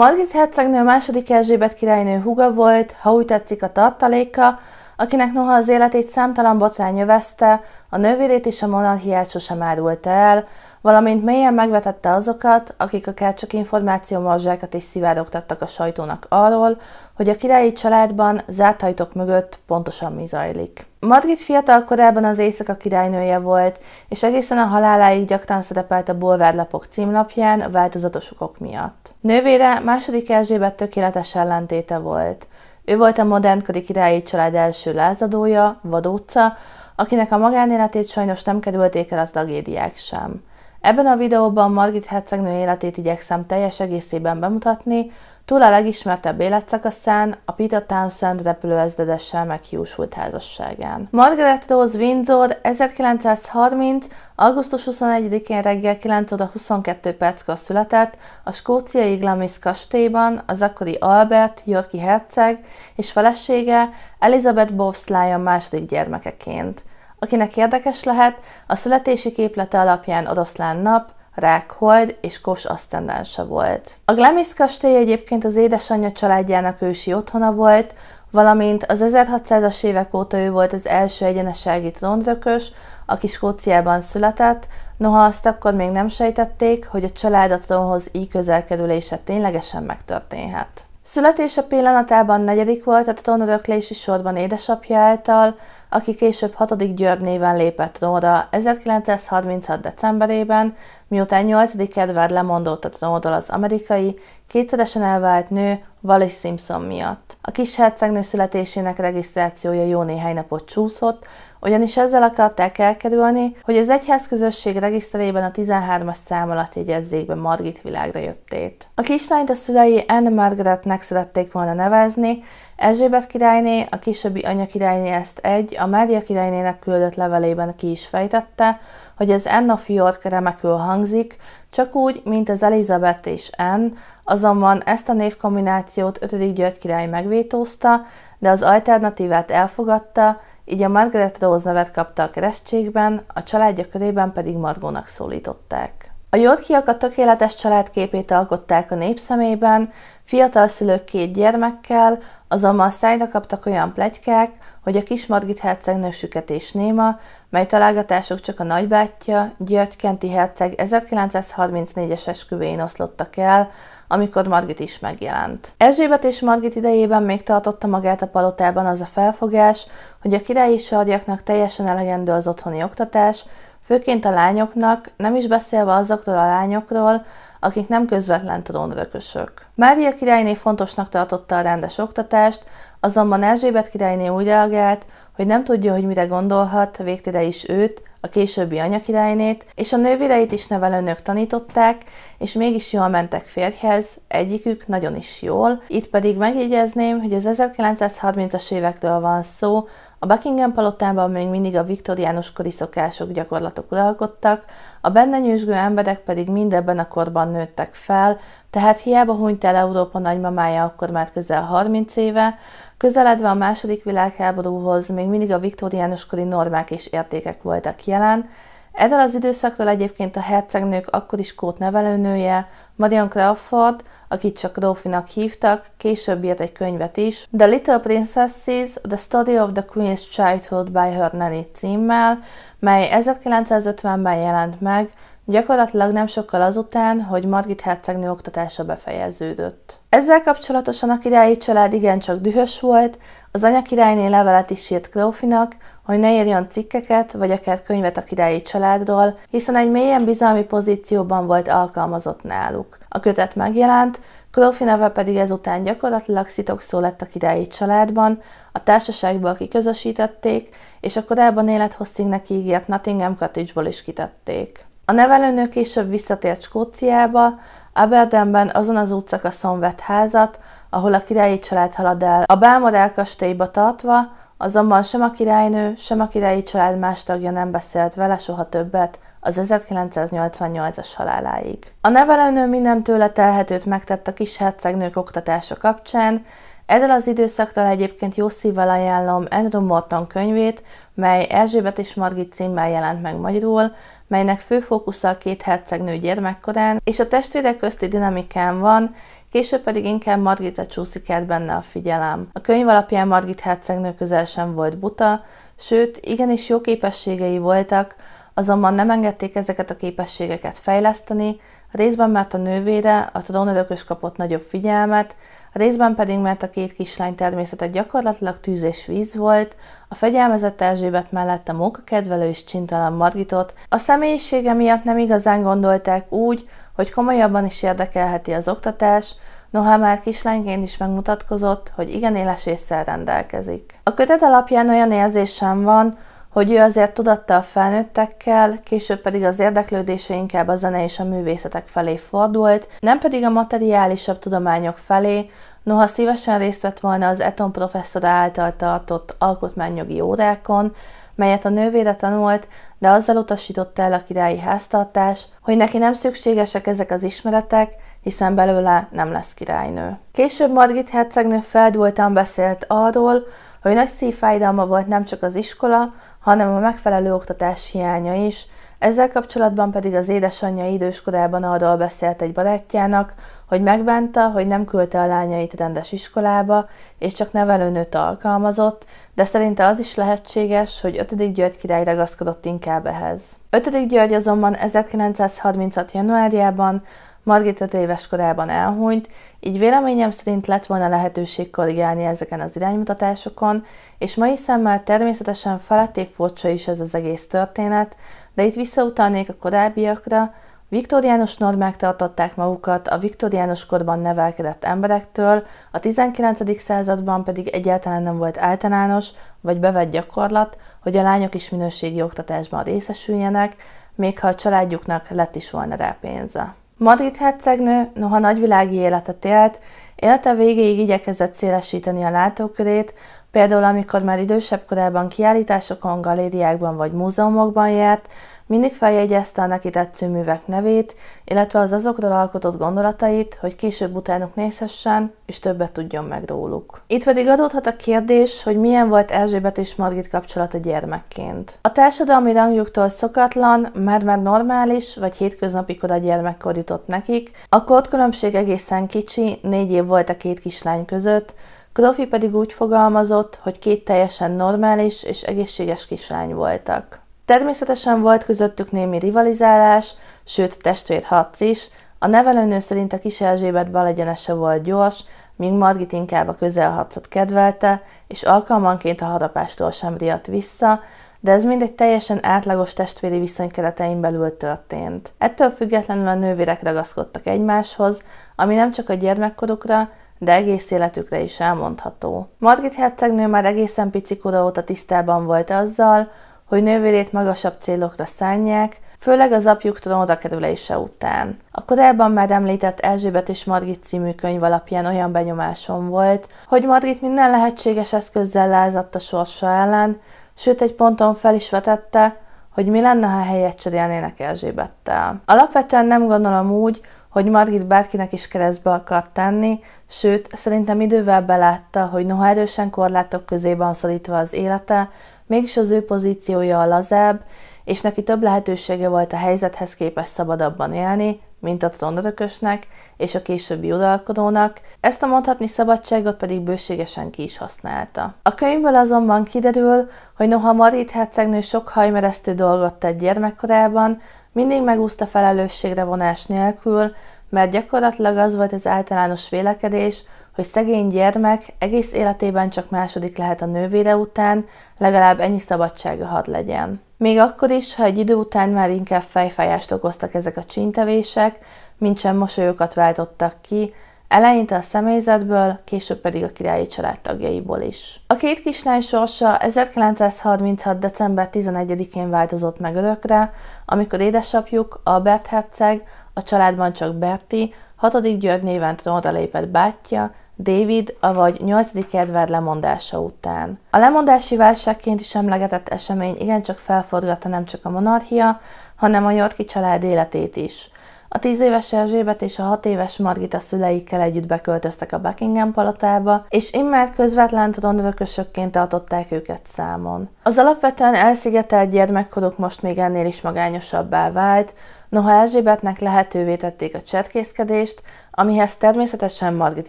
Margit hercegnő második Erzsébet királynő húga volt, ha úgy tetszik a tartaléka, akinek noha az életét számtalan botrány övezte, a nővérét és a monarchiát sosem árulta el, valamint mélyen megvetette azokat, akik akár csak marzsákat is szivárogtattak a sajtónak arról, hogy a királyi családban zárt ajtók mögött pontosan mi zajlik. Madrid fiatal korában az éjszaka királynője volt, és egészen a haláláig gyakran szerepelt a bolvárlapok címlapján változatos okok miatt. Nővére második Erzsébet tökéletes ellentéte volt. Ő volt a modernkori királyi család első lázadója, vadóca, akinek a magánéletét sajnos nem kerülték el a tragédiák sem. Ebben a videóban Margit hercegnő életét igyekszem teljes egészében bemutatni, Túl a legismertebb életszakaszán, a Peter Townsend repülőezdedessel meghiúsult házasságán. Margaret Rose Windsor 1930. augusztus 21-én reggel 9 óra 22 perckor született a skóciai Glamis kastélyban az akkori Albert, Yorki herceg és felesége Elizabeth Bowes-Lyon második gyermekeként. Akinek érdekes lehet, a születési képlete alapján oroszlán nap, rákhold és kos asztendense volt. A Glamis kastély egyébként az édesanyja családjának ősi otthona volt, valamint az 1600-as évek óta ő volt az első egyenesági trónrökös, aki Skóciában született, noha azt akkor még nem sejtették, hogy a család a trónhoz így közelkedülése ténylegesen megtörténhet. Születése pillanatában negyedik volt a trónöröklési sorban édesapja által, aki később hatodik György néven lépett róla 1936. decemberében, miután 8. Edward lemondott a trónról az amerikai, kétszeresen elvált nő Wallis Simpson miatt. A kis hercegnő születésének regisztrációja jó néhány napot csúszott, ugyanis ezzel akarták elkerülni, hogy az egyházközösség regiszterében a 13-as szám alatt jegyezzék be Margit világra jöttét. A kislányt a szülei Anne Margaretnek szerették volna nevezni, Erzsébet királyné, a későbbi anya királyné ezt egy, a Mária királynének küldött levelében ki is fejtette, hogy az Anne of York remekül hangzik, csak úgy, mint az Elizabeth és Anne, azonban ezt a névkombinációt 5. György király megvétózta, de az alternatívát elfogadta, így a Margaret Rose nevet kapta a keresztségben, a családja körében pedig Margónak szólították. A Yorkiak a tökéletes családképét alkották a népszemében, fiatal szülők két gyermekkel, azonban szájra kaptak olyan plegykák, hogy a kis Margit hercegnő süketés néma, mely találgatások csak a nagybátyja, György herceg 1934-es esküvén oszlottak el, amikor Margit is megjelent. Erzsébet és Margit idejében még tartotta magát a palotában az a felfogás, hogy a királyi sarjaknak teljesen elegendő az otthoni oktatás, főként a lányoknak, nem is beszélve azokról a lányokról, akik nem közvetlen trónrökösök. Mária királyné fontosnak tartotta a rendes oktatást, azonban Erzsébet királyné úgy reagált, hogy nem tudja, hogy mire gondolhat, végtére is őt, a későbbi anyakirálynét, és a nővéreit is nevelőnök tanították, és mégis jól mentek férjhez, egyikük nagyon is jól. Itt pedig megjegyezném, hogy az 1930-as évekről van szó, a Buckingham palotában még mindig a viktoriánus kori szokások, gyakorlatok uralkodtak, a benne nyűsgő emberek pedig mindebben a korban nőttek fel, tehát hiába hunyt el Európa nagymamája akkor már közel 30 éve, Közeledve a második világháborúhoz még mindig a viktóriánus kori normák és értékek voltak jelen, Erről az időszakról egyébként a hercegnők akkor is kót nevelőnője, Marion Crawford, akit csak Rófinak hívtak, később írt egy könyvet is, The Little Princesses, The Story of the Queen's Childhood by Her Nanny címmel, mely 1950-ben jelent meg, gyakorlatilag nem sokkal azután, hogy Margit hercegnő oktatása befejeződött. Ezzel kapcsolatosan a királyi család igencsak dühös volt, az anya királyné levelet is írt Klófinak, hogy ne írjon cikkeket, vagy akár könyvet a királyi családról, hiszen egy mélyen bizalmi pozícióban volt alkalmazott náluk. A kötet megjelent, Klófi neve pedig ezután gyakorlatilag szitokszó lett a királyi családban, a társaságból kiközösítették, és a korábban élethosszig ígért Nottingham cottage is kitették. A nevelőnő később visszatért Skóciába, Aberdeenben azon az útszakaszon vett házat, ahol a királyi család halad el. A Bálmod elkastélyba tartva, azonban sem a királynő, sem a királyi család más tagja nem beszélt vele soha többet az 1988-as haláláig. A nevelőnő minden tőle telhetőt megtett a kis hercegnők oktatása kapcsán, ezzel az időszaktal egyébként jó szívvel ajánlom Andrew Morton könyvét, mely Erzsébet és Margit címmel jelent meg magyarul, melynek fő fókusza a két hercegnő gyermekkorán, és a testvérek közti dinamikán van, később pedig inkább Margitra csúszik el benne a figyelem. A könyv alapján Margit hercegnő közel sem volt buta, sőt, igenis jó képességei voltak, azonban nem engedték ezeket a képességeket fejleszteni, részben mert a nővére, a trónörökös kapott nagyobb figyelmet, részben pedig, mert a két kislány természete gyakorlatilag tűz és víz volt, a fegyelmezett Erzsébet mellett a kedvelő és csintalan Margitot, a személyisége miatt nem igazán gondolták úgy, hogy komolyabban is érdekelheti az oktatás, noha már kislányként is megmutatkozott, hogy igen éles észre rendelkezik. A kötet alapján olyan érzésem van, hogy ő azért tudatta a felnőttekkel, később pedig az érdeklődése inkább a zene és a művészetek felé fordult, nem pedig a materiálisabb tudományok felé, noha szívesen részt vett volna az Eton professzor által tartott alkotmányjogi órákon, melyet a nővére tanult, de azzal utasította el a királyi háztartás, hogy neki nem szükségesek ezek az ismeretek, hiszen belőle nem lesz királynő. Később Margit hercegnő feldúltan beszélt arról, hogy nagy szívfájdalma volt nem csak az iskola, hanem a megfelelő oktatás hiánya is, ezzel kapcsolatban pedig az édesanyja időskorában arról beszélt egy barátjának, hogy megbánta, hogy nem küldte a lányait rendes iskolába, és csak nevelőnőt alkalmazott, de szerinte az is lehetséges, hogy 5. György király ragaszkodott inkább ehhez. 5. György azonban 1936. januárjában Margit 5 éves korában elhunyt, így véleményem szerint lett volna lehetőség korrigálni ezeken az iránymutatásokon, és mai szemmel természetesen feletté furcsa is ez az egész történet, de itt visszautalnék a korábbiakra, Viktoriánus normák tartották magukat a viktoriánus korban nevelkedett emberektől, a 19. században pedig egyáltalán nem volt általános vagy bevett gyakorlat, hogy a lányok is minőségi oktatásban részesüljenek, még ha a családjuknak lett is volna rá pénze. Madrid hercegnő, noha nagyvilági életet élt, élete végéig igyekezett szélesíteni a látókörét, például amikor már idősebb korában kiállításokon, galériákban vagy múzeumokban járt, mindig feljegyezte a neki tetsző művek nevét, illetve az azokról alkotott gondolatait, hogy később utánuk nézhessen, és többet tudjon meg róluk. Itt pedig adódhat a kérdés, hogy milyen volt Erzsébet és Margit kapcsolata gyermekként. A társadalmi rangjuktól szokatlan, mert már normális vagy hétköznapi kora gyermekkor jutott nekik, a kortkülönbség egészen kicsi, négy év volt a két kislány között, Krofi pedig úgy fogalmazott, hogy két teljesen normális és egészséges kislány voltak. Természetesen volt közöttük némi rivalizálás, sőt testvér hadc is, a nevelőnő szerint a kis Erzsébet balegyenese volt gyors, míg Margit inkább a közelharcot kedvelte, és alkalmanként a harapástól sem riadt vissza, de ez mindegy teljesen átlagos testvéri viszony keretein belül történt. Ettől függetlenül a nővérek ragaszkodtak egymáshoz, ami nem csak a gyermekkorukra, de egész életükre is elmondható. Margit hercegnő már egészen picikora óta tisztában volt azzal, hogy nővérét magasabb célokra szánják, főleg az apjuktól kerülése után. A korábban már említett Erzsébet és Margit című könyv alapján olyan benyomásom volt, hogy Margit minden lehetséges eszközzel lázadt a sorsa ellen, sőt egy ponton fel is vetette, hogy mi lenne, ha helyet cserélnének Erzsébettel. Alapvetően nem gondolom úgy, hogy Margit bárkinek is keresztbe akart tenni, sőt, szerintem idővel belátta, hogy noha erősen korlátok közé van szorítva az élete, Mégis az ő pozíciója a lazább, és neki több lehetősége volt a helyzethez képest szabadabban élni, mint a trónörökösnek és a későbbi uralkodónak, ezt a mondhatni szabadságot pedig bőségesen ki is használta. A könyvből azonban kiderül, hogy noha Marit hercegnő sok hajmeresztő dolgot tett gyermekkorában, mindig megúszta felelősségre vonás nélkül, mert gyakorlatilag az volt az általános vélekedés, hogy szegény gyermek egész életében csak második lehet a nővére után, legalább ennyi szabadsága had legyen. Még akkor is, ha egy idő után már inkább fejfájást okoztak ezek a csintevések, mint sem mosolyokat váltottak ki, eleinte a személyzetből, később pedig a királyi család tagjaiból is. A két kislány sorsa 1936. december 11-én változott meg örökre, amikor édesapjuk, Albert Herceg, a családban csak Berti, 6. György néven trónra lépett bátyja, David, avagy 8. Edward lemondása után. A lemondási válságként is emlegetett esemény igencsak felforgatta nem csak a monarchia, hanem a Yorki család életét is. A tíz éves Erzsébet és a hat éves Margita szüleikkel együtt beköltöztek a Buckingham palotába, és immár közvetlen trónörökösökként tartották őket számon. Az alapvetően elszigetelt gyermekkoruk most még ennél is magányosabbá vált, Noha Erzsébetnek lehetővé tették a csetkészkedést, amihez természetesen Margit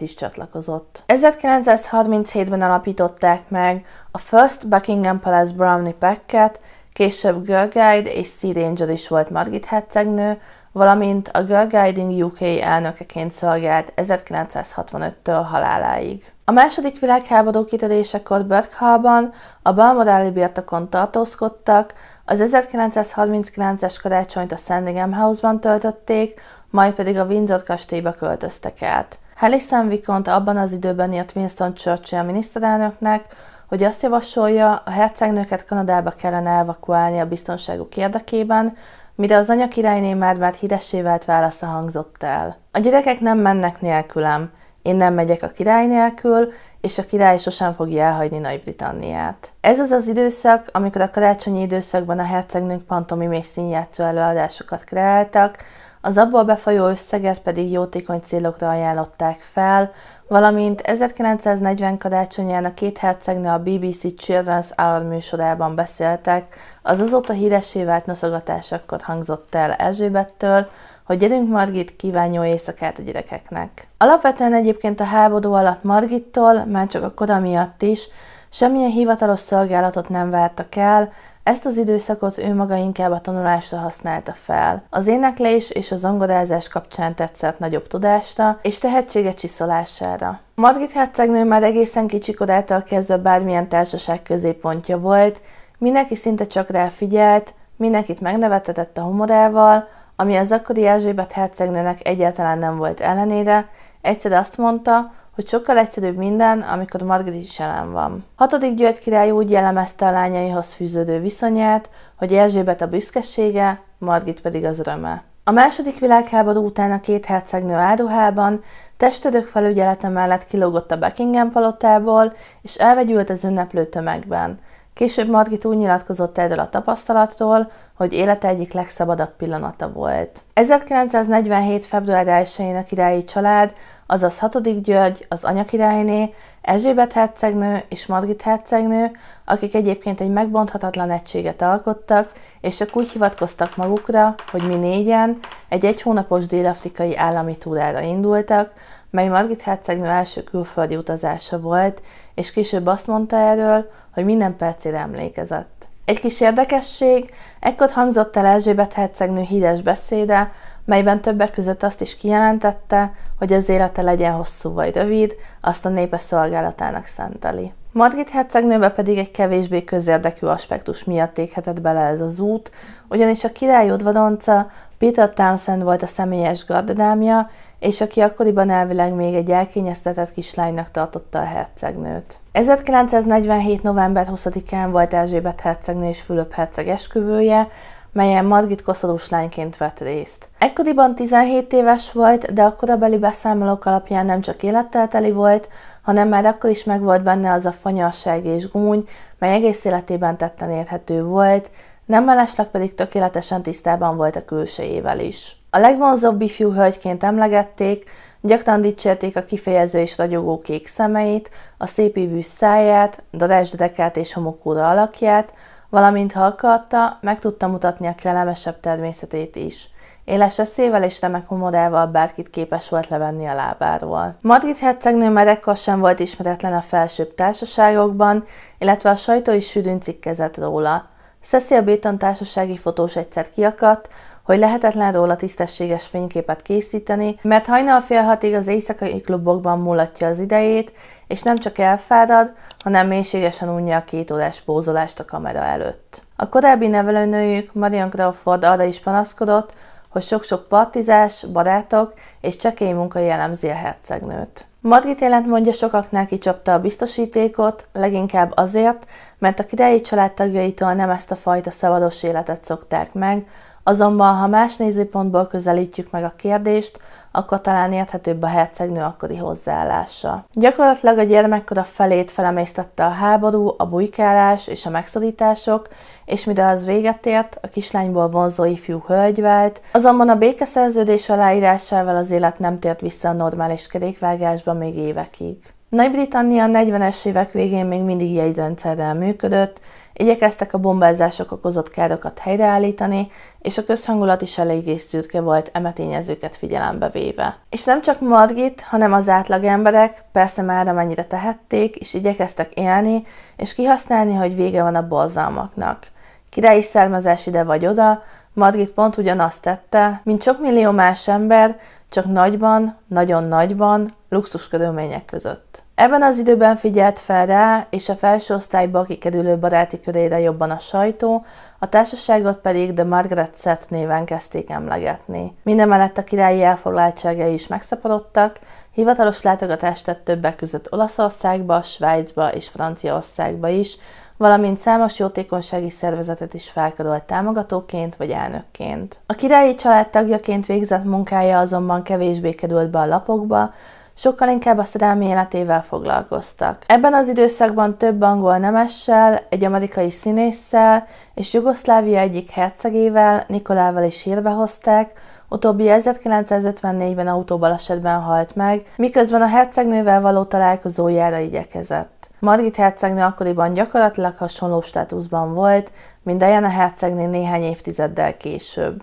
is csatlakozott. 1937-ben alapították meg a First Buckingham Palace Brownie Packet, később Girl Guide és Seed Angel is volt Margit hercegnő, valamint a Girl Guiding UK elnökeként szolgált 1965-től haláláig. A második világháború kitörésekor Berghalban a balmoráli birtokon tartózkodtak, az 1939-es karácsonyt a Sandingham House-ban töltötték, majd pedig a Windsor kastélyba költöztek át. Hallison Vicont abban az időben írt Winston Churchill miniszterelnöknek, hogy azt javasolja, a hercegnőket Kanadába kellene evakuálni a biztonságuk érdekében, mire az anya királyné már, már hidessé válasza hangzott el. A gyerekek nem mennek nélkülem, én nem megyek a király nélkül, és a király sosem fogja elhagyni Nagy-Britanniát. Ez az az időszak, amikor a karácsonyi időszakban a hercegnők pantomim és színjátszó előadásokat kreáltak, az abból befolyó összeget pedig jótékony célokra ajánlották fel, valamint 1940 karácsonyán a két hercegnő a BBC Children's Hour műsorában beszéltek, az azóta híresé vált noszogatás hangzott el Erzsébettől, hogy gyerünk Margit kívánjó éjszakát a gyerekeknek. Alapvetően egyébként a háború alatt Margittól, már csak a kora miatt is, semmilyen hivatalos szolgálatot nem vártak el, ezt az időszakot ő maga inkább a tanulásra használta fel. Az éneklés és a zongorázás kapcsán tetszett nagyobb tudásra és tehetsége csiszolására. Margit hercegnő már egészen kicsikorától kezdve bármilyen társaság középpontja volt, mindenki szinte csak rá figyelt, mindenkit megnevetetett a humorával, ami az akkori Erzsébet hercegnőnek egyáltalán nem volt ellenére, egyszer azt mondta, hogy sokkal egyszerűbb minden, amikor Margaret is jelen van. Hatodik György király úgy jellemezte a lányaihoz fűződő viszonyát, hogy Erzsébet a büszkesége, Margit pedig az öröme. A második világháború után a két hercegnő áruhában testőrök felügyelete mellett kilógott a Buckingham palotából, és elvegyült az ünneplő tömegben – Később Margit úgy nyilatkozott erről a tapasztalatról, hogy élete egyik legszabadabb pillanata volt. 1947. február 1-én a királyi család, azaz 6. György, az anyakirályné, Erzsébet hercegnő és Margit hercegnő, akik egyébként egy megbonthatatlan egységet alkottak, és csak úgy hivatkoztak magukra, hogy mi négyen egy egy hónapos dél-afrikai állami túrára indultak, mely Margit hercegnő első külföldi utazása volt, és később azt mondta erről, hogy minden percére emlékezett. Egy kis érdekesség, ekkor hangzott el Erzsébet hercegnő híres beszéde, melyben többek között azt is kijelentette, hogy az élete legyen hosszú vagy rövid, azt a népe szolgálatának szenteli. Margit hercegnőbe pedig egy kevésbé közérdekű aspektus miatt éghetett bele ez az út, ugyanis a király udvaronca Peter Townsend volt a személyes gardedámja, és aki akkoriban elvileg még egy elkényeztetett kislánynak tartotta a hercegnőt. 1947. november 20-án volt Erzsébet hercegnő és Fülöp herceg esküvője, melyen Margit koszorús lányként vett részt. Ekkoriban 17 éves volt, de a korabeli beszámolók alapján nem csak élettel teli volt, hanem már akkor is megvolt benne az a fanyasság és gúny, mely egész életében tetten érhető volt, nem mellesleg pedig tökéletesen tisztában volt a külsejével is. A legvonzóbb ifjú hölgyként emlegették, gyakran dicsérték a kifejező és ragyogó kék szemeit, a szépívű száját, darásdrekát és homokúra alakját, valamint ha akarta, meg tudta mutatni a kellemesebb természetét is. Éles eszével és remek humorával bárkit képes volt levenni a lábáról. Madrid hercegnő már ekkor sem volt ismeretlen a felsőbb társaságokban, illetve a sajtó is sűrűn cikkezett róla. Cecil Béton társasági fotós egyszer kiakadt, hogy lehetetlen róla tisztességes fényképet készíteni, mert hajnal fél hatig az éjszakai klubokban mulatja az idejét, és nem csak elfárad, hanem mélységesen unja a két órás bózolást a kamera előtt. A korábbi nevelőnőjük Marion Crawford arra is panaszkodott, hogy sok-sok partizás, barátok és csekély munka jellemzi a hercegnőt. Margit mondja, sokaknál kicsapta a biztosítékot, leginkább azért, mert a királyi családtagjaitól nem ezt a fajta szabados életet szokták meg, Azonban, ha más nézőpontból közelítjük meg a kérdést, akkor talán érthetőbb a hercegnő akkori hozzáállása. Gyakorlatilag a gyermekkora felét felemésztette a háború, a bujkálás és a megszorítások, és mire az véget ért, a kislányból vonzó ifjú hölgy vált, azonban a békeszerződés aláírásával az élet nem tért vissza a normális kerékvágásba még évekig. Nagy-Britannia 40-es évek végén még mindig jegyrendszerrel működött, Igyekeztek a bombázások okozott károkat helyreállítani, és a közhangulat is eléggé szürke volt emetényezőket figyelembe véve. És nem csak Margit, hanem az átlagemberek persze már amennyire tehették, és igyekeztek élni, és kihasználni, hogy vége van a borzalmaknak. Királyi származás ide vagy oda, Margit pont ugyanazt tette, mint sok millió más ember, csak nagyban, nagyon nagyban, luxus körülmények között. Ebben az időben figyelt fel rá, és a felső osztályba kikerülő baráti körére jobban a sajtó, a társaságot pedig The Margaret Set néven kezdték emlegetni. Mindemellett a királyi elfoglaltságai is megszaporodtak, hivatalos látogatást tett többek között Olaszországba, Svájcba és Franciaországba is, valamint számos jótékonysági szervezetet is felkarolt támogatóként vagy elnökként. A királyi család tagjaként végzett munkája azonban kevésbé került be a lapokba, sokkal inkább a szerelmi életével foglalkoztak. Ebben az időszakban több angol nemessel, egy amerikai színésszel és Jugoszlávia egyik hercegével, Nikolával is hírbe hozták, utóbbi 1954-ben autóbalesetben halt meg, miközben a hercegnővel való találkozójára igyekezett. Margit hercegnő akkoriban gyakorlatilag hasonló státuszban volt, mint Diana hercegné néhány évtizeddel később.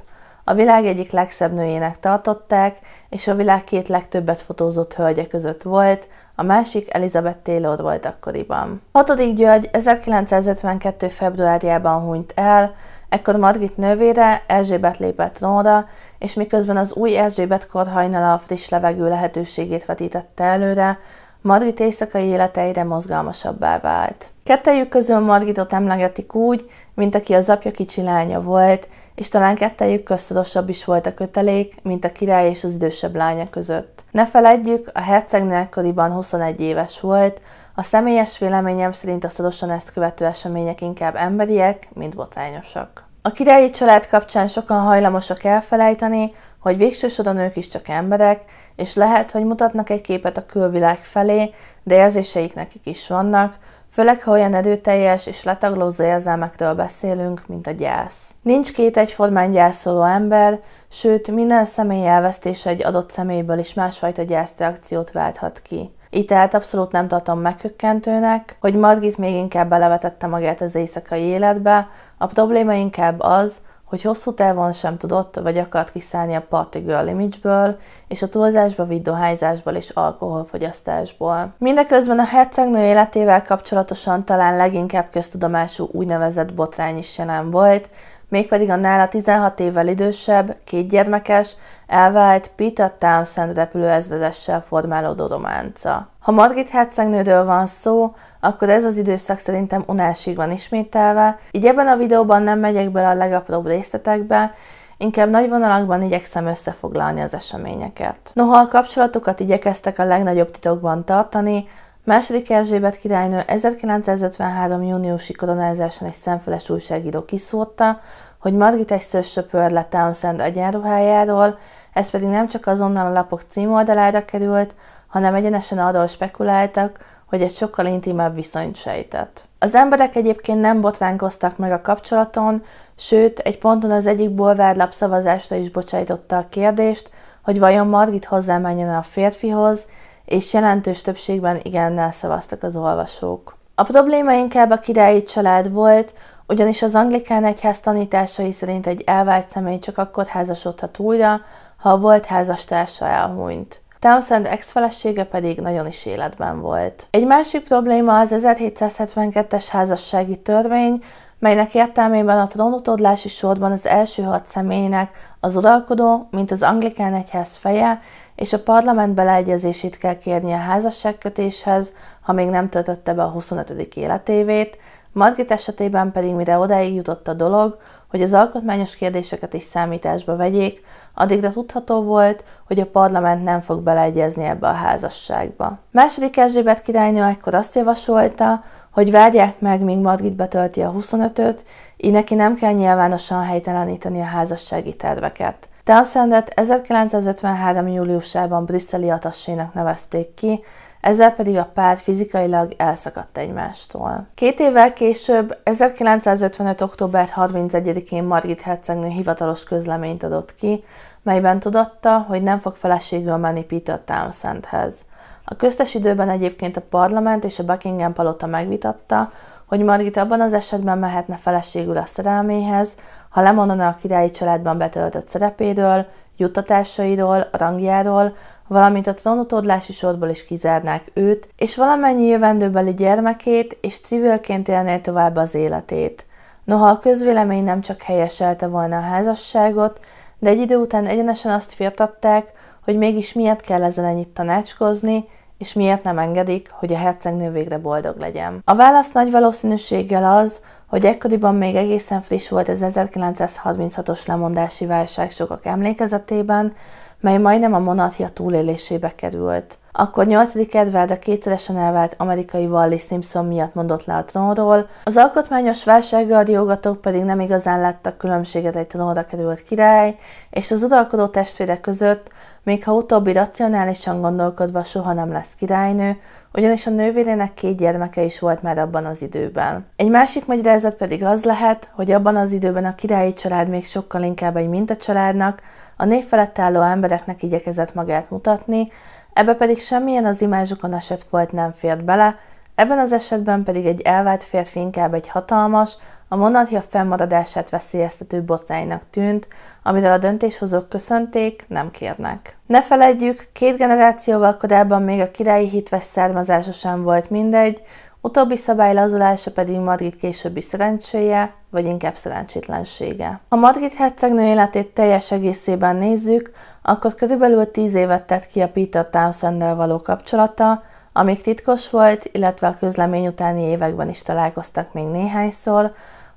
A világ egyik legszebb nőjének tartották, és a világ két legtöbbet fotózott hölgye között volt, a másik Elizabeth Taylor volt akkoriban. 6. György 1952. februárjában hunyt el, ekkor Margit nővére Erzsébet lépett trónra, és miközben az új Erzsébet korhajnala a friss levegő lehetőségét vetítette előre, Margit éjszakai életeire mozgalmasabbá vált. Kettejük közül Margitot emlegetik úgy, mint aki az apja kicsi lánya volt, és talán kettejük köztudosabb is volt a kötelék, mint a király és az idősebb lánya között. Ne feledjük, a hercegnő ekkoriban 21 éves volt, a személyes véleményem szerint a szorosan ezt követő események inkább emberiek, mint botrányosak. A királyi család kapcsán sokan hajlamosak elfelejteni, hogy végső soron ők is csak emberek, és lehet, hogy mutatnak egy képet a külvilág felé, de érzéseik nekik is vannak, főleg ha olyan erőteljes és letaglózó érzelmektől beszélünk, mint a gyász. Nincs két egyformán gyászoló ember, sőt minden személy elvesztése egy adott személyből is másfajta gyászreakciót válthat ki. Így tehát abszolút nem tartom meghökkentőnek, hogy Margit még inkább belevetette magát az éjszakai életbe, a probléma inkább az, hogy hosszú távon sem tudott vagy akart kiszállni a party girl image-ből, és a túlzásba vitt dohányzásból és alkoholfogyasztásból. Mindeközben a hercegnő életével kapcsolatosan talán leginkább köztudomású úgynevezett botrány is jelen volt, mégpedig a nála 16 évvel idősebb, kétgyermekes, elvált Pita Townsend repülőezredessel formálódó románca. Ha Margit hercegnődől van szó, akkor ez az időszak szerintem unásig van ismételve, így ebben a videóban nem megyek bele a legapróbb részletekbe, inkább nagy vonalakban igyekszem összefoglalni az eseményeket. Noha a kapcsolatokat igyekeztek a legnagyobb titokban tartani, Második Erzsébet királynő 1953. júniusi koronázáson egy szemfüles újságíró kiszúrta, hogy Margit egy söpör le Townsend egyenruhájáról, ez pedig nem csak azonnal a lapok címoldalára került, hanem egyenesen arról spekuláltak, hogy egy sokkal intimebb viszonyt sejtett. Az emberek egyébként nem botránkoztak meg a kapcsolaton, sőt, egy ponton az egyik bolvárlap szavazásra is bocsájtotta a kérdést, hogy vajon Margit hozzámenjen a férfihoz, és jelentős többségben igennel szavaztak az olvasók. A probléma inkább a királyi család volt, ugyanis az anglikán egyház tanításai szerint egy elvált személy csak akkor házasodhat újra, ha a volt házastársa elhunyt. Townsend ex pedig nagyon is életben volt. Egy másik probléma az 1772-es házassági törvény, melynek értelmében a trónutódlási sorban az első hat személynek az uralkodó, mint az anglikán egyház feje, és a parlament beleegyezését kell kérni a házasságkötéshez, ha még nem töltötte be a 25. életévét, Margit esetében pedig mire odáig jutott a dolog, hogy az alkotmányos kérdéseket is számításba vegyék, addigra tudható volt, hogy a parlament nem fog beleegyezni ebbe a házasságba. Második Erzsébet királynő ekkor azt javasolta, hogy várják meg, míg Margit betölti a 25-öt, így neki nem kell nyilvánosan helyteleníteni a házassági terveket. Townsendet 1953. júliusában brüsszeli atassének nevezték ki, ezzel pedig a pár fizikailag elszakadt egymástól. Két évvel később, 1955. október 31-én Margit hercegnő hivatalos közleményt adott ki, melyben tudatta, hogy nem fog feleségül menni Peter Townsendhez. A köztes időben egyébként a parlament és a Buckingham palota megvitatta, hogy Margit abban az esetben mehetne feleségül a szerelméhez, ha lemondana a királyi családban betöltött szerepéről, juttatásairól, rangjáról, valamint a trónutódlási sorból is kizárnák őt, és valamennyi jövendőbeli gyermekét és civilként élné tovább az életét. Noha a közvélemény nem csak helyeselte volna a házasságot, de egy idő után egyenesen azt firtatták, hogy mégis miért kell ezen ennyit tanácskozni, és miért nem engedik, hogy a hercegnő végre boldog legyen. A válasz nagy valószínűséggel az, hogy ekkoriban még egészen friss volt az 1936-os lemondási válság sokak emlékezetében, mely majdnem a monarchia túlélésébe került. Akkor 8. Edward a kétszeresen elvált amerikai Wally Simpson miatt mondott le a trónról, az alkotmányos válsággal diogatók pedig nem igazán láttak különbséget egy trónra került király, és az uralkodó testvérek között, még ha utóbbi racionálisan gondolkodva soha nem lesz királynő, ugyanis a nővérének két gyermeke is volt már abban az időben. Egy másik magyarázat pedig az lehet, hogy abban az időben a királyi család még sokkal inkább egy mintacsaládnak, a név felett álló embereknek igyekezett magát mutatni, ebbe pedig semmilyen az imázsukon esett volt nem fért bele, ebben az esetben pedig egy elvált férfi inkább egy hatalmas, a monarchia fennmaradását veszélyeztető botránynak tűnt, amiről a döntéshozók köszönték, nem kérnek. Ne feledjük, két generációval korábban még a királyi hitves származása sem volt mindegy, utóbbi szabály lazulása pedig Madrid későbbi szerencséje, vagy inkább szerencsétlensége. Ha Madrid hercegnő életét teljes egészében nézzük, akkor körülbelül 10 évet tett ki a Peter townsend való kapcsolata, amíg titkos volt, illetve a közlemény utáni években is találkoztak még néhányszor,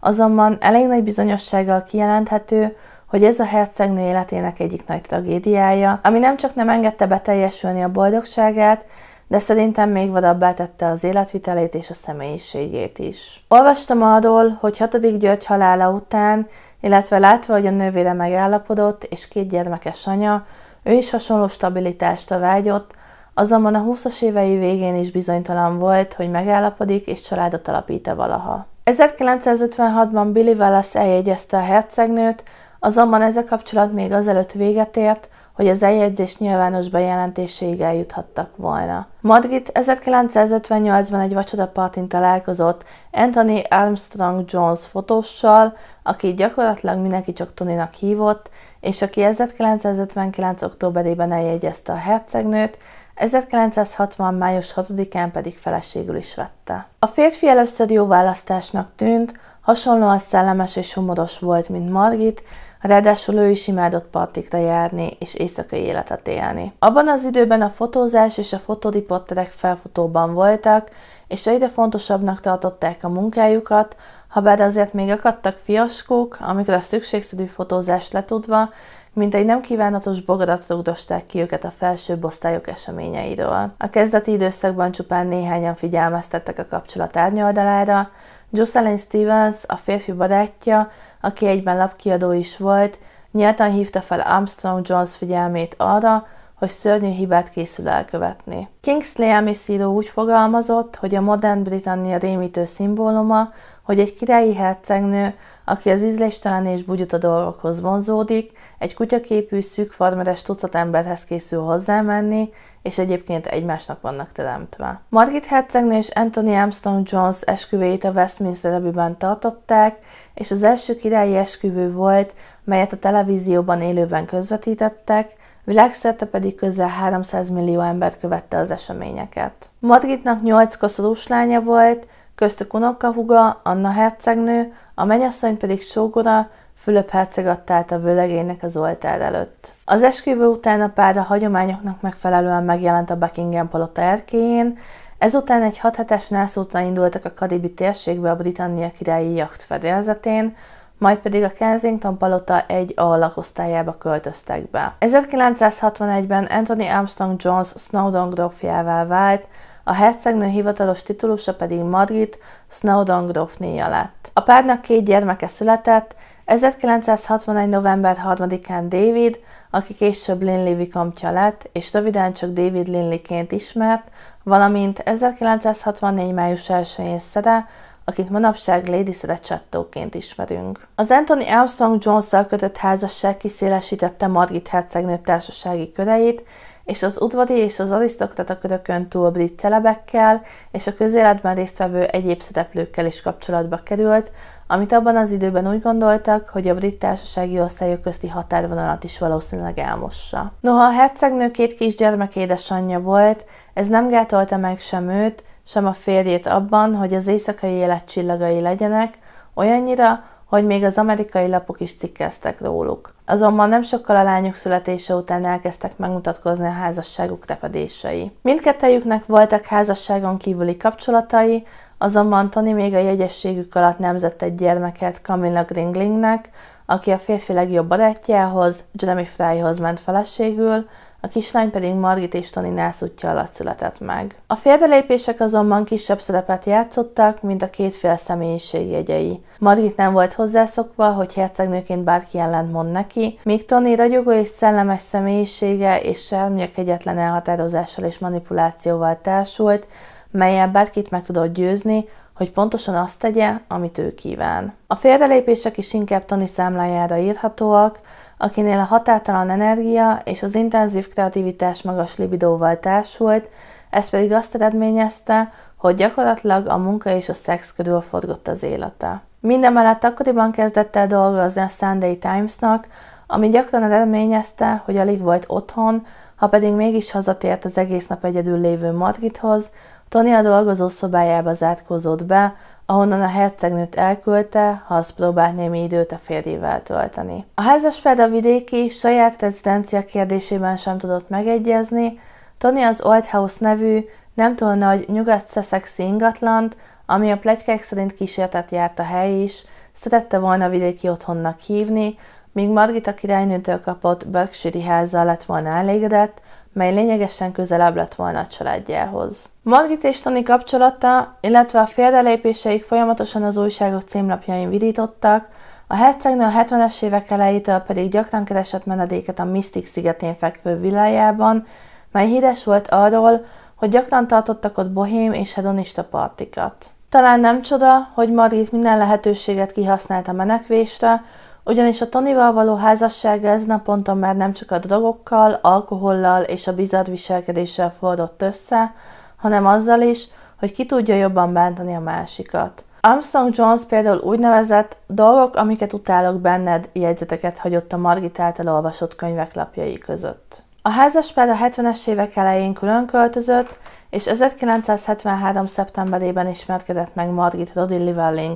azonban elég nagy bizonyossággal kijelenthető, hogy ez a hercegnő életének egyik nagy tragédiája, ami nem csak nem engedte beteljesülni a boldogságát, de szerintem még vadabbá tette az életvitelét és a személyiségét is. Olvastam arról, hogy 6. György halála után, illetve látva, hogy a nővére megállapodott és két gyermekes anya, ő is hasonló stabilitást vágyott, azonban a 20-as évei végén is bizonytalan volt, hogy megállapodik és családot alapít-e valaha. 1956-ban Billy Wallace eljegyezte a hercegnőt, azonban ez a kapcsolat még azelőtt véget ért, hogy az eljegyzés nyilvános bejelentéséig eljuthattak volna. Margit 1958-ban egy vacsodapartin találkozott Anthony Armstrong Jones fotóssal, aki gyakorlatilag mindenki csak Tonynak hívott, és aki 1959. októberében eljegyezte a hercegnőt, 1960. május 6-án pedig feleségül is vette. A férfi először jó választásnak tűnt, hasonlóan szellemes és humoros volt, mint Margit, ráadásul ő is imádott partikra járni és éjszakai életet élni. Abban az időben a fotózás és a fotoriporterek felfutóban voltak, és egyre fontosabbnak tartották a munkájukat, ha bár azért még akadtak fiaskók, amikor a szükségszerű fotózást letudva, mint egy nem kívánatos bogarat rúgdosták ki őket a felsőbb osztályok eseményeiről. A kezdeti időszakban csupán néhányan figyelmeztettek a kapcsolat árnyoldalára, Jocelyn Stevens, a férfi barátja, aki egyben lapkiadó is volt, nyíltan hívta fel Armstrong Jones figyelmét arra, hogy szörnyű hibát készül elkövetni. Kingsley elmészíró úgy fogalmazott, hogy a modern Britannia rémítő szimbóluma, hogy egy királyi hercegnő, aki az ízléstelen és bugyuta dolgokhoz vonzódik, egy kutyaképű, szűk farmeres tucat emberhez készül hozzámenni, és egyébként egymásnak vannak teremtve. Margit hercegnő és Anthony Armstrong Jones esküvőjét a Westminster ben tartották, és az első királyi esküvő volt, melyet a televízióban élőben közvetítettek, világszerte pedig közel 300 millió ember követte az eseményeket. Margitnak 8 koszorús lánya volt, köztük unokahuga, Anna hercegnő, a menyasszony pedig sógora, Fülöp herceg adta át a vőlegénynek az oltár előtt. Az esküvő után a pár a hagyományoknak megfelelően megjelent a Buckingham palota erkélyén, ezután egy hetes nászútra indultak a karibi térségbe a Britannia királyi jacht fedélzetén, majd pedig a Kensington palota egy A lakosztályába költöztek be. 1961-ben Anthony Armstrong Jones Snowdon grófjává vált, a hercegnő hivatalos titulusa pedig Margit Snowdon grófnéja lett. A párnak két gyermeke született, 1961. november 3-án David, aki később Linley vikomtja lett, és röviden csak David Linleyként ismert, valamint 1964. május 1-én Szere, akit manapság Lady Szeretcsettóként ismerünk. Az Anthony Armstrong jones kötött házasság kiszélesítette Margit hercegnő társasági köreit, és az udvari és az arisztokrata körökön túl brit celebekkel és a közéletben résztvevő egyéb szereplőkkel is kapcsolatba került, amit abban az időben úgy gondoltak, hogy a brit társasági osztályok közti határvonalat is valószínűleg elmossa. Noha a hercegnő két kisgyermek édesanyja volt, ez nem gátolta meg sem őt, sem a férjét abban, hogy az éjszakai élet csillagai legyenek, olyannyira, hogy még az amerikai lapok is cikkeztek róluk. Azonban nem sokkal a lányok születése után elkezdtek megmutatkozni a házasságuk tepedései. Mindkettejüknek voltak házasságon kívüli kapcsolatai, azonban Tony még a jegyességük alatt nemzett egy gyermeket Camilla Gringlingnek, aki a férfi legjobb barátjához, Jeremy Fryhoz ment feleségül, a kislány pedig Margit és Toni nászútja alatt született meg. A félrelépések azonban kisebb szerepet játszottak, mint a két fél személyiség jegyei. Margit nem volt hozzászokva, hogy hercegnőként bárki ellent mond neki, míg Toni ragyogó és szellemes személyisége és sármja egyetlen elhatározással és manipulációval társult, melyel bárkit meg tudott győzni, hogy pontosan azt tegye, amit ő kíván. A félrelépések is inkább Toni számlájára írhatóak, akinél a határtalan energia és az intenzív kreativitás magas libidóval társult, ez pedig azt eredményezte, hogy gyakorlatilag a munka és a szex körül forgott az élete. Mindemellett akkoriban kezdett el dolgozni a Sunday Times-nak, ami gyakran eredményezte, hogy alig volt otthon, ha pedig mégis hazatért az egész nap egyedül lévő Madridhoz, Tony a dolgozó szobájába zárkózott be, ahonnan a hercegnőt elküldte, ha az próbált némi időt a férjével tölteni. A házaspár a vidéki, saját rezidencia kérdésében sem tudott megegyezni, Tony az Old House nevű, nem túl nagy nyugat szeszexi ingatlant, ami a plegykák szerint kísértet járt a hely is, szerette volna vidéki otthonnak hívni, míg Margit a királynőtől kapott Berkshire házzal lett volna elégedett, mely lényegesen közelebb lett volna a családjához. Margit és Tony kapcsolata, illetve a félrelépéseik folyamatosan az újságok címlapjain vidítottak, a hercegnő a 70-es évek elejétől pedig gyakran keresett menedéket a Mystic szigetén fekvő villájában, mely híres volt arról, hogy gyakran tartottak ott bohém és hedonista partikat. Talán nem csoda, hogy Margit minden lehetőséget kihasznált a menekvésre, ugyanis a Tonival való házassága ez naponta már nem csak a drogokkal, alkohollal és a bizarr viselkedéssel fordott össze, hanem azzal is, hogy ki tudja jobban bántani a másikat. Armstrong Jones például úgy nevezett dolgok, amiket utálok benned jegyzeteket hagyott a Margit által olvasott könyvek lapjai között. A házaspár a 70-es évek elején külön költözött, és 1973. szeptemberében ismerkedett meg Margit Rodillivel Lane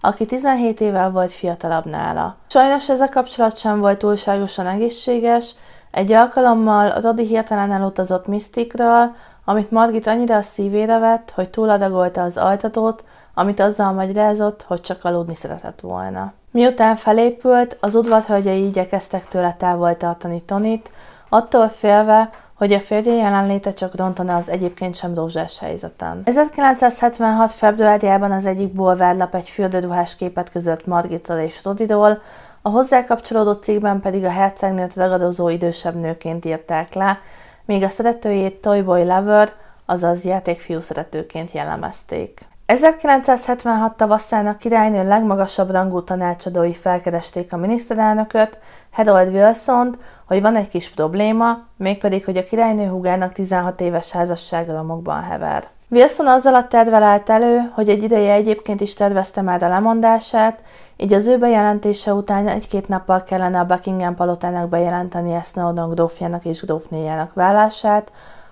aki 17 évvel volt fiatalabb nála. Sajnos ez a kapcsolat sem volt túlságosan egészséges, egy alkalommal a Dodi hirtelen elutazott Misztikről, amit Margit annyira a szívére vett, hogy túladagolta az ajtatót, amit azzal magyarázott, hogy csak aludni szeretett volna. Miután felépült, az udvarhölgyei igyekeztek tőle távol tartani Tonit, attól félve, hogy a férje jelenléte csak rontana az egyébként sem rózsás helyzeten. 1976. februárjában az egyik bolvárlap egy fürdőruhás képet között Margitról és Rodiról, a hozzá kapcsolódó cikkben pedig a hercegnőt ragadozó idősebb nőként írták le, míg a szeretőjét Toyboy Lover, azaz játékfiú szeretőként jellemezték. 1976 tavaszán a királynő legmagasabb rangú tanácsadói felkeresték a miniszterelnököt, Harold wilson hogy van egy kis probléma, mégpedig, hogy a királynő húgának 16 éves házassága romokban hever. Wilson azzal a tervel állt elő, hogy egy ideje egyébként is tervezte már a lemondását, így az ő bejelentése után egy-két nappal kellene a Buckingham palotának bejelentenie Snowdon grófjának és grófnéjának vállását,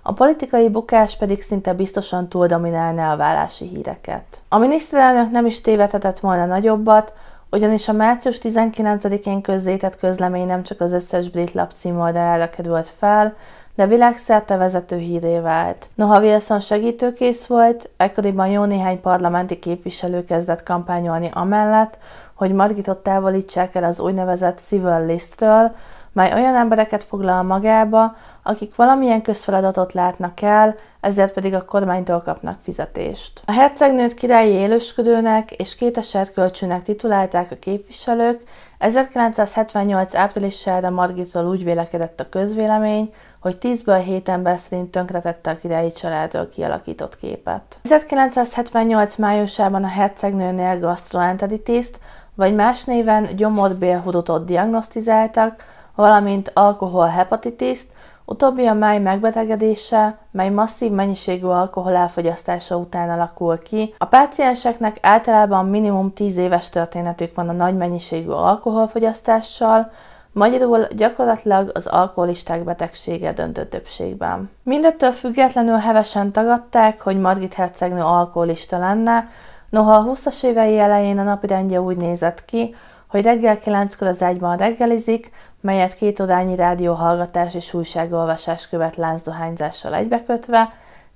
a politikai bukás pedig szinte biztosan túldominálná a vállási híreket. A miniszterelnök nem is tévedhetett volna nagyobbat, ugyanis a március 19-én közzétett közlemény nem csak az összes brit lap címoldalára került fel, de világszerte vezető híré vált. Noha Wilson segítőkész volt, ekkoriban jó néhány parlamenti képviselő kezdett kampányolni amellett, hogy Margitot távolítsák el az úgynevezett civil listről, mely olyan embereket foglal magába, akik valamilyen közfeladatot látnak el, ezért pedig a kormánytól kapnak fizetést. A hercegnőt királyi élősködőnek és kétesert kölcsőnek titulálták a képviselők, 1978. áprilisára Margitról úgy vélekedett a közvélemény, hogy 10-ből 7 ember szerint tönkretette a királyi családról kialakított képet. 1978. májusában a hercegnőnél gastroenteritiszt, vagy más néven gyomorbélhurutot diagnosztizáltak, valamint alkoholhepatitiszt, utóbbi a máj megbetegedése, mely masszív mennyiségű alkohol elfogyasztása után alakul ki. A pácienseknek általában minimum 10 éves történetük van a nagy mennyiségű alkoholfogyasztással, Magyarul gyakorlatilag az alkoholisták betegsége döntő többségben. Mindettől függetlenül hevesen tagadták, hogy Margit hercegnő alkoholista lenne, noha a 20-as évei elején a napirendje úgy nézett ki, hogy reggel kilenckor az ágyban reggelizik, melyet két órányi rádióhallgatás és újságolvasás követ láncdohányzással egybekötve,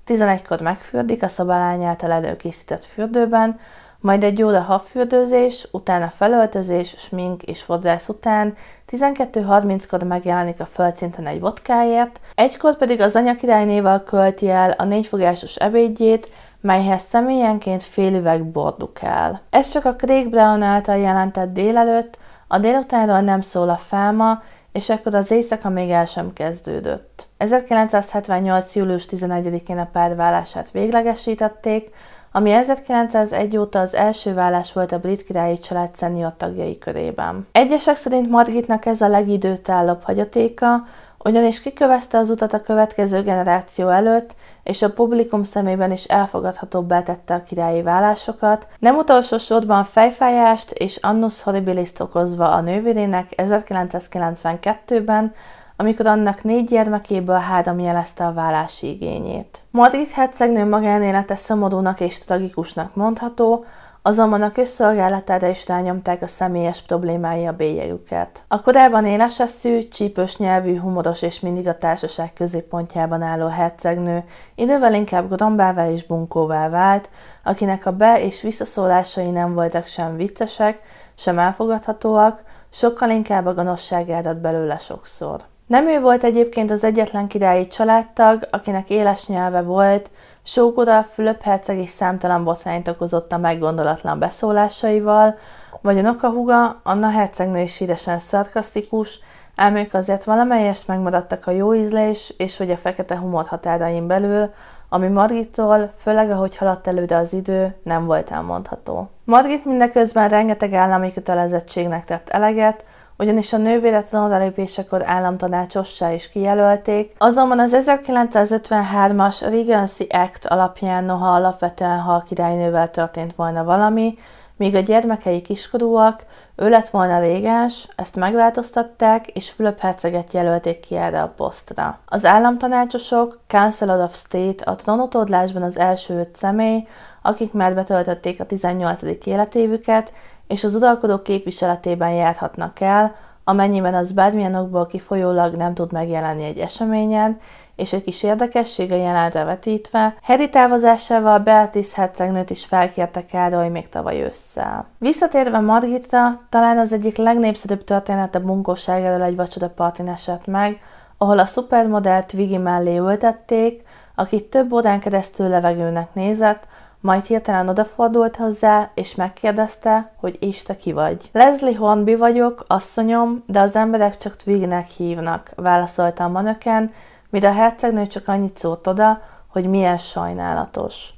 11-kor megfürdik a szobalány által előkészített fürdőben, majd egy óra habfürdőzés, utána felöltözés, smink és fodrász után, 12.30-kor megjelenik a földszinten egy vodkáért, egykor pedig az anyakirálynéval költi el a négyfogásos ebédjét, melyhez személyenként fél üveg bor kell. Ez csak a Craig Brown által jelentett délelőtt, a délutánról nem szól a fáma, és ekkor az éjszaka még el sem kezdődött. 1978. július 11-én a párvállását véglegesítették, ami 1901 óta az első vállás volt a brit királyi család szenior tagjai körében. Egyesek szerint Margitnak ez a legidőtállóbb hagyatéka, ugyanis kikövezte az utat a következő generáció előtt, és a publikum szemében is elfogadhatóbbá tette a királyi vállásokat, nem utolsó sorban fejfájást és annus horribilis okozva a nővérének 1992-ben, amikor annak négy gyermekéből három jelezte a vállási igényét. Madrid hercegnő magánélete szomorúnak és tragikusnak mondható, azonban a közszolgálatára is rányomták a személyes problémái a bélyegüket. A korábban éleseszű, csípős nyelvű, humoros és mindig a társaság középpontjában álló hercegnő idővel inkább grombává és bunkóvá vált, akinek a be- és visszaszólásai nem voltak sem viccesek, sem elfogadhatóak, sokkal inkább a gonoszság áradt belőle sokszor. Nem ő volt egyébként az egyetlen királyi családtag, akinek éles nyelve volt, Sógora Fülöp herceg is számtalan botrányt okozott a meggondolatlan beszólásaival, vagy a nokahuga, Anna hercegnő is híresen szarkasztikus, ám ők azért valamelyest megmaradtak a jó ízlés és hogy a fekete humor határain belül, ami Margittól, főleg ahogy haladt előre az idő, nem volt elmondható. Margit mindeközben rengeteg állami kötelezettségnek tett eleget, ugyanis a nővéletlen odalépésekor államtanácsossá is kijelölték, azonban az 1953-as Regency Act alapján noha alapvetően, ha a királynővel történt volna valami, míg a gyermekei kiskorúak, ő lett volna régens, ezt megváltoztatták, és Fülöp herceget jelölték ki erre a posztra. Az államtanácsosok, Councilor of State, a trónutódlásban az első öt személy, akik már betöltötték a 18. életévüket, és az uralkodó képviseletében járhatnak el, amennyiben az bármilyen okból kifolyólag nem tud megjelenni egy eseményen, és egy kis érdekessége jelenre vetítve, Harry távozásával Beatrice hercegnőt is felkérte Károly még tavaly ősszel. Visszatérve Margitra, talán az egyik legnépszerűbb története bunkóság elől egy vacsora partin esett meg, ahol a szupermodellt Vigi mellé ültették, akit több órán keresztül levegőnek nézett, majd hirtelen odafordult hozzá, és megkérdezte, hogy és te ki vagy. Leslie Hornby vagyok, asszonyom, de az emberek csak Twignek hívnak, válaszolta a manöken, míg a hercegnő csak annyit szólt oda, hogy milyen sajnálatos.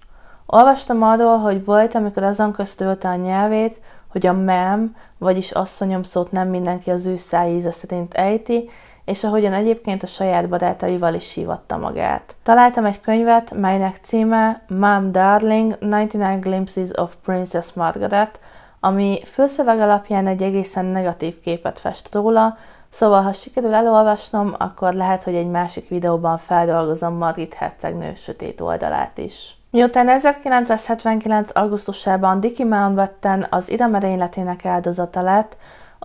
Olvastam arról, hogy volt, amikor azon köztölte a nyelvét, hogy a mem, vagyis asszonyom szót nem mindenki az ő szájíze szerint ejti, és ahogyan egyébként a saját barátaival is sívatta magát. Találtam egy könyvet, melynek címe Mom Darling, 99 Glimpses of Princess Margaret, ami főszöveg alapján egy egészen negatív képet fest róla, szóval ha sikerül elolvasnom, akkor lehet, hogy egy másik videóban feldolgozom Margit hercegnő sötét oldalát is. Miután 1979. augusztusában Dickie Mountbatten az idamerényletének áldozata lett,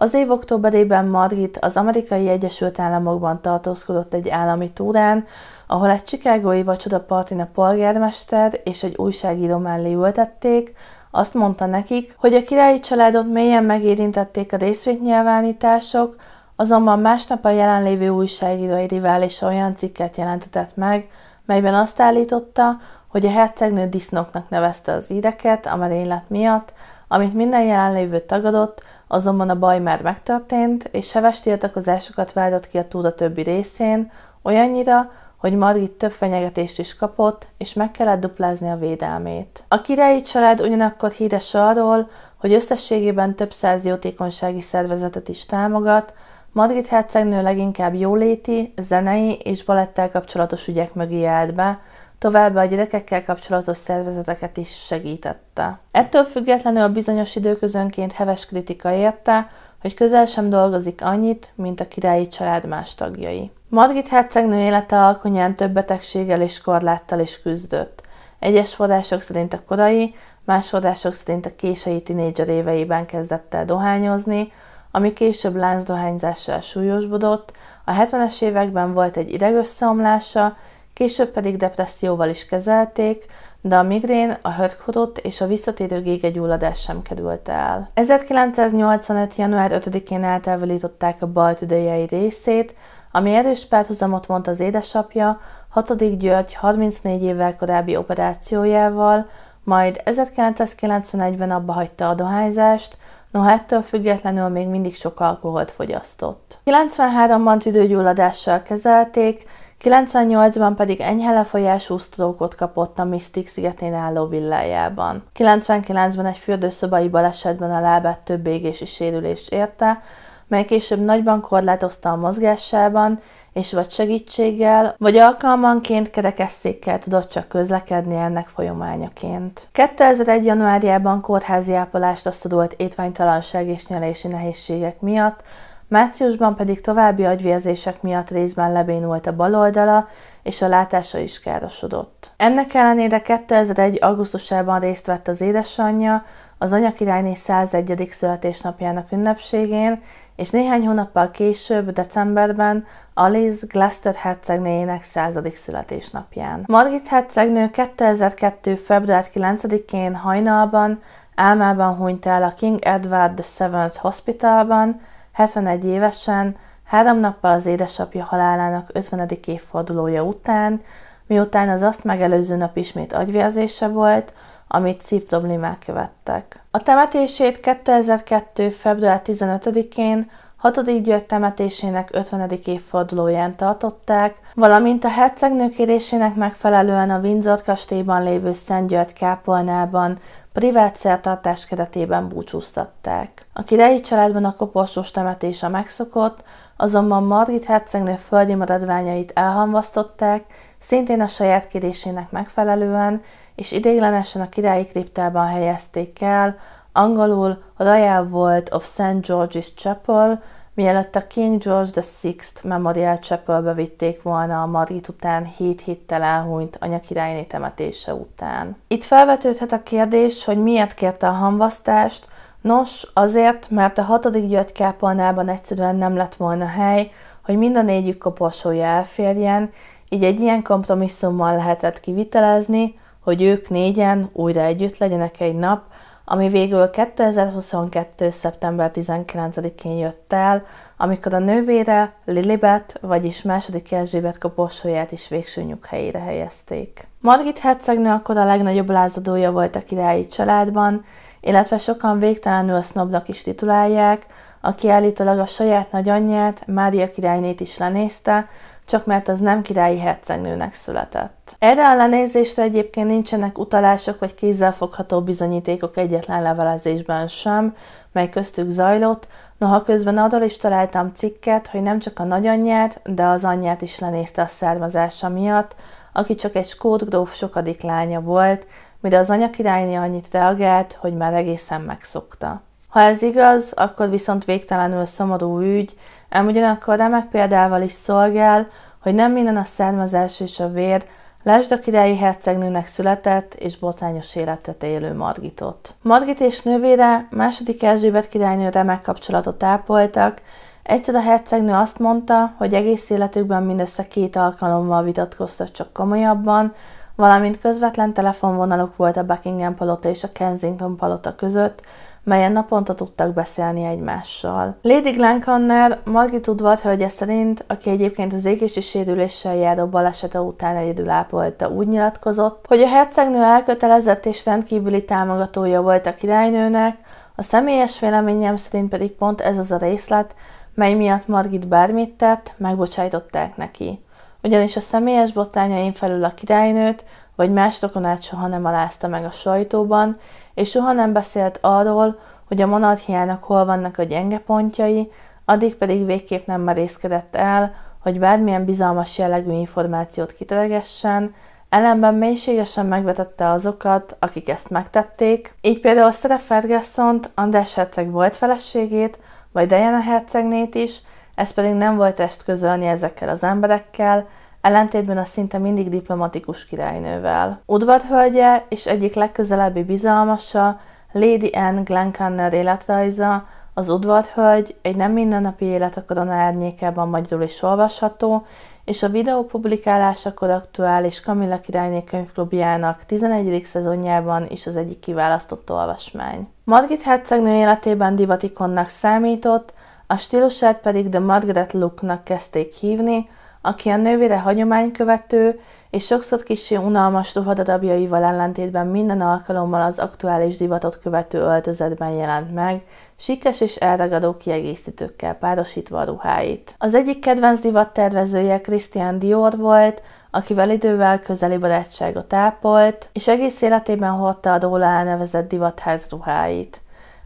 az év októberében Margit az amerikai Egyesült Államokban tartózkodott egy állami túrán, ahol egy csikágói vacsorapartin a polgármester és egy újságíró mellé ültették, azt mondta nekik, hogy a királyi családot mélyen megérintették a részvénynyilvánítások, azonban másnap a jelenlévő újságírói rivális olyan cikket jelentetett meg, melyben azt állította, hogy a hercegnő disznóknak nevezte az íreket a merénylet miatt, amit minden jelenlévő tagadott, Azonban a baj már megtörtént, és heves tiltakozásokat váltott ki a túra többi részén, olyannyira, hogy Margit több fenyegetést is kapott, és meg kellett duplázni a védelmét. A királyi család ugyanakkor híres arról, hogy összességében több száz jótékonysági szervezetet is támogat, Margit hercegnő leginkább jóléti, zenei és balettel kapcsolatos ügyek mögé állt be, Továbbá a gyerekekkel kapcsolatos szervezeteket is segítette. Ettől függetlenül a bizonyos időközönként heves kritika érte, hogy közel sem dolgozik annyit, mint a királyi család más tagjai. Margit hercegnő élete alkonyán több betegséggel és korláttal is küzdött. Egyes források szerint a korai, más források szerint a késői tinédzser éveiben kezdett el dohányozni, ami később láncdohányzással súlyosbodott, a 70-es években volt egy idegösszeomlása, Később pedig depresszióval is kezelték, de a migrén, a hörkodott és a visszatérő gégegyulladás sem került el. 1985. január 5-én eltávolították a bal tüdejei részét, ami erős párhuzamot mondt az édesapja, 6. György 34 évvel korábbi operációjával, majd 1991-ben abba hagyta a dohányzást, noha ettől függetlenül még mindig sok alkoholt fogyasztott. 93-ban tüdőgyulladással kezelték, 98-ban pedig enyhe lefolyású sztrókot kapott a Mystic szigetén álló villájában. 99-ben egy fürdőszobai balesetben a lábát több égési sérülés érte, mely később nagyban korlátozta a mozgásában, és vagy segítséggel, vagy alkalmanként kerekesszékkel tudott csak közlekedni ennek folyamányaként. 2001. januárjában kórházi ápolást osztodult étványtalanság és nyelési nehézségek miatt, Márciusban pedig további agyvérzések miatt részben lebénult a bal oldala, és a látása is károsodott. Ennek ellenére 2001. augusztusában részt vett az édesanyja az anyakirályné 101. születésnapjának ünnepségén, és néhány hónappal később, decemberben Alice Gloucester hercegnéjének századik születésnapján. Margit hercegnő 2002. február 9-én hajnalban álmában hunyt el a King Edward VII Hospitalban, 71 évesen, három nappal az édesapja halálának 50. évfordulója után, miután az azt megelőző nap ismét agyvérzése volt, amit problémák követtek. A temetését 2002. február 15-én, 6. György temetésének 50. évfordulóján tartották, valamint a hercegnő kérésének megfelelően a Windsor kastélyban lévő Szent György kápolnában privát szertartás keretében búcsúztatták. A királyi családban a koporsós temetés a megszokott, azonban Margit hercegnő földi maradványait elhamvasztották, szintén a saját kérésének megfelelően, és idéglenesen a királyi kriptában helyezték el, angolul Royal Vault of St. George's Chapel, Mielőtt a King George VI Memorial Chapelbe vitték volna a Margit után 7 héttel elhunyt anya királyné temetése után. Itt felvetődhet a kérdés, hogy miért kérte a hamvasztást, Nos, azért, mert a hatodik gyögy kápolnában egyszerűen nem lett volna hely, hogy mind a négyük koporsója elférjen, így egy ilyen kompromisszummal lehetett kivitelezni, hogy ők négyen újra együtt legyenek egy nap, ami végül 2022. szeptember 19-én jött el, amikor a nővére Lilibet, vagyis második Erzsébet koporsóját is végső nyughelyére helyezték. Margit hercegnő akkor a legnagyobb lázadója volt a királyi családban, illetve sokan végtelenül sznobnak is titulálják, aki állítólag a saját nagyanyját, Mária királynét is lenézte, csak mert az nem királyi hercegnőnek született. Erre a lenézésre egyébként nincsenek utalások vagy kézzelfogható bizonyítékok egyetlen levelezésben sem, mely köztük zajlott, noha közben arról is találtam cikket, hogy nem csak a nagyanyját, de az anyját is lenézte a származása miatt, aki csak egy skót gróf sokadik lánya volt, mire az anya királyné annyit reagált, hogy már egészen megszokta. Ha ez igaz, akkor viszont végtelenül szomorú ügy, Ám ugyanakkor remek példával is szolgál, hogy nem minden a származás és a vér, Lásd a királyi hercegnőnek született és botrányos életet élő Margitot. Margit és nővére második Erzsébet királynő remek kapcsolatot ápoltak, Egyszer a hercegnő azt mondta, hogy egész életükben mindössze két alkalommal vitatkoztak csak komolyabban, valamint közvetlen telefonvonaluk volt a Buckingham palota és a Kensington palota között, melyen naponta tudtak beszélni egymással. Lady Glencanner Margit udvar hölgye szerint, aki egyébként az égési sérüléssel járó balesete után egyedül ápolta, úgy nyilatkozott, hogy a hercegnő elkötelezett és rendkívüli támogatója volt a királynőnek, a személyes véleményem szerint pedig pont ez az a részlet, mely miatt Margit bármit tett, megbocsájtották neki. Ugyanis a személyes botrányain felül a királynőt, vagy más rokonát soha nem alázta meg a sajtóban, és soha nem beszélt arról, hogy a monarchiának hol vannak a gyenge pontjai, addig pedig végképp nem merészkedett el, hogy bármilyen bizalmas jellegű információt kiteregessen, ellenben mélységesen megvetette azokat, akik ezt megtették, így például Szere ferguson András Herceg volt feleségét, vagy Diana Hercegnét is, ez pedig nem volt est közölni ezekkel az emberekkel, ellentétben a szinte mindig diplomatikus királynővel. Udvarhölgye és egyik legközelebbi bizalmasa Lady Anne Glencanner életrajza, az udvarhölgy egy nem mindennapi élet a korona árnyékában magyarul is olvasható, és a videó publikálásakor aktuális Kamilla királyné könyvklubjának 11. szezonjában is az egyik kiválasztott olvasmány. Margit hercegnő életében divatikonnak számított, a stílusát pedig The Margaret Look-nak kezdték hívni, aki a nővére hagyománykövető és sokszor kicsi unalmas ruhadarabjaival ellentétben minden alkalommal az aktuális divatot követő öltözetben jelent meg, sikes és elragadó kiegészítőkkel párosítva a ruháit. Az egyik kedvenc divattervezője Christian Dior volt, akivel idővel közeli barátságot ápolt, és egész életében hordta a róla elnevezett divatház ruháit.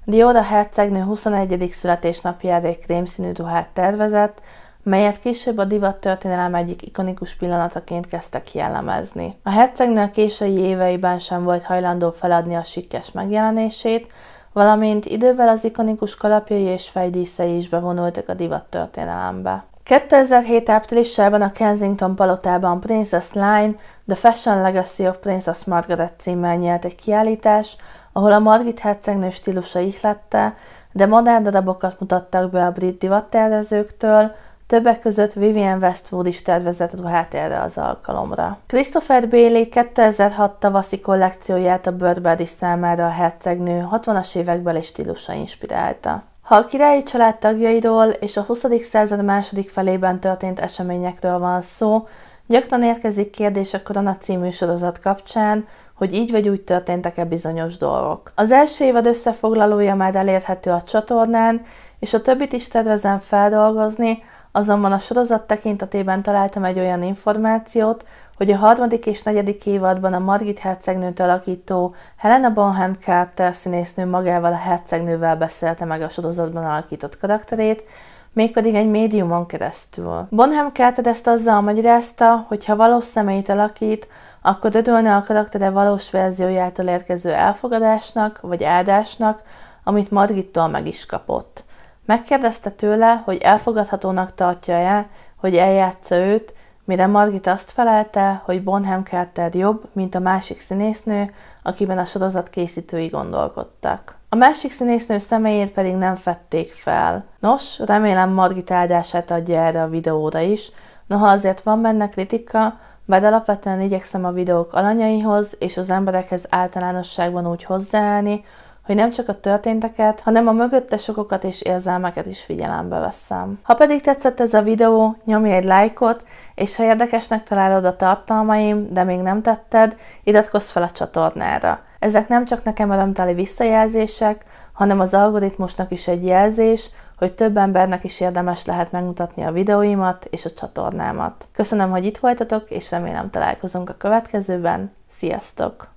Dior a hercegnő 21. születésnapjára egy krémszínű ruhát tervezett, melyet később a divat történelem egyik ikonikus pillanataként kezdtek jellemezni. A hercegnő a késői éveiben sem volt hajlandó feladni a sikkes megjelenését, valamint idővel az ikonikus kalapjai és fejdíszei is bevonultak a divat történelembe. 2007 áprilisában a Kensington palotában Princess Line, The Fashion Legacy of Princess Margaret címmel nyert egy kiállítás, ahol a Margit hercegnő stílusa ihlette, de modern darabokat mutattak be a brit divattervezőktől, Többek között Vivian Westwood is tervezett ruhát erre az alkalomra. Christopher Bailey 2006 tavaszi kollekcióját a Burberry számára a hercegnő 60-as évekbeli stílusa inspirálta. Ha a királyi család tagjairól és a 20. század második felében történt eseményekről van szó, gyakran érkezik kérdés a Korona című sorozat kapcsán, hogy így vagy úgy történtek-e bizonyos dolgok. Az első évad összefoglalója már elérhető a csatornán, és a többit is tervezem feldolgozni, azonban a sorozat tekintetében találtam egy olyan információt, hogy a harmadik és negyedik évadban a Margit hercegnőt alakító Helena Bonham Carter színésznő magával a hercegnővel beszélte meg a sorozatban alakított karakterét, mégpedig egy médiumon keresztül. Bonham Carter ezt azzal magyarázta, hogy ha valós személyt alakít, akkor örülne a karaktere valós verziójától érkező elfogadásnak vagy áldásnak, amit Margittól meg is kapott. Megkérdezte tőle, hogy elfogadhatónak tartja-e, hogy eljátsza őt, mire Margit azt felelte, hogy Bonham Carter jobb, mint a másik színésznő, akiben a sorozat készítői gondolkodtak. A másik színésznő személyét pedig nem fették fel. Nos, remélem Margit áldását adja erre a videóra is, noha azért van benne kritika, mert alapvetően igyekszem a videók alanyaihoz és az emberekhez általánosságban úgy hozzáállni, hogy nem csak a történteket, hanem a mögöttes okokat és érzelmeket is figyelembe veszem. Ha pedig tetszett ez a videó, nyomj egy lájkot, és ha érdekesnek találod a tartalmaim, de még nem tetted, iratkozz fel a csatornára. Ezek nem csak nekem örömteli visszajelzések, hanem az algoritmusnak is egy jelzés, hogy több embernek is érdemes lehet megmutatni a videóimat és a csatornámat. Köszönöm, hogy itt voltatok, és remélem találkozunk a következőben. Sziasztok!